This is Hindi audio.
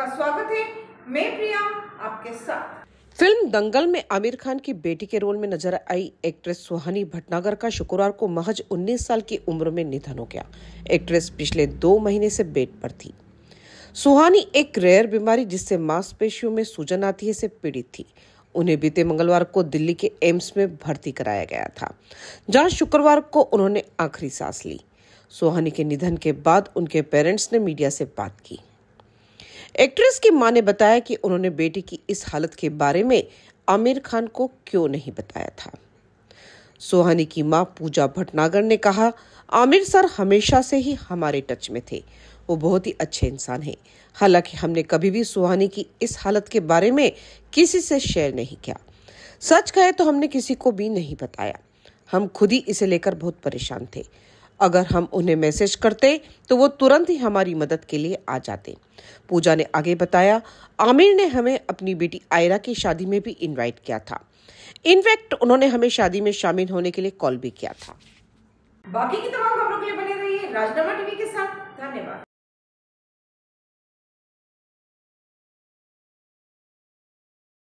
आपका स्वागत है मैं प्रिया आपके साथ फिल्म दंगल में आमिर खान की बेटी के रोल में नजर आई एक्ट्रेस सुहानी भटनागर का शुक्रवार को महज 19 साल की उम्र में निधन हो गया एक्ट्रेस पिछले दो महीने से बेड पर थी सुहानी एक रेयर बीमारी जिससे मांसपेशियों में सूजन आती है से पीड़ित थी उन्हें बीते मंगलवार को दिल्ली के एम्स में भर्ती कराया गया था जहां शुक्रवार को उन्होंने आखिरी सांस ली सुहानी के निधन के बाद उनके पेरेंट्स ने मीडिया से बात की एक्ट्रेस की मां ने बताया कि उन्होंने बेटी की इस हालत के बारे में आमिर खान को क्यों नहीं बताया था सोहानी की मां पूजा भटनागर ने कहा आमिर सर हमेशा से ही हमारे टच में थे वो बहुत ही अच्छे इंसान हैं हालांकि हमने कभी भी सुहानी की इस हालत के बारे में किसी से शेयर नहीं किया सच कहे तो हमने किसी को भी नहीं बताया हम खुद ही इसे लेकर बहुत परेशान थे अगर हम उन्हें मैसेज करते तो वो तुरंत ही हमारी मदद के लिए आ जाते पूजा ने आगे बताया आमिर ने हमें अपनी बेटी आयरा की शादी में भी इनवाइट किया था इनफैक्ट उन्होंने हमें शादी में शामिल होने के लिए कॉल भी किया था बाकी की तमाम खबरों के लिए बने रहिए राजनामा टीवी के साथ धन्यवाद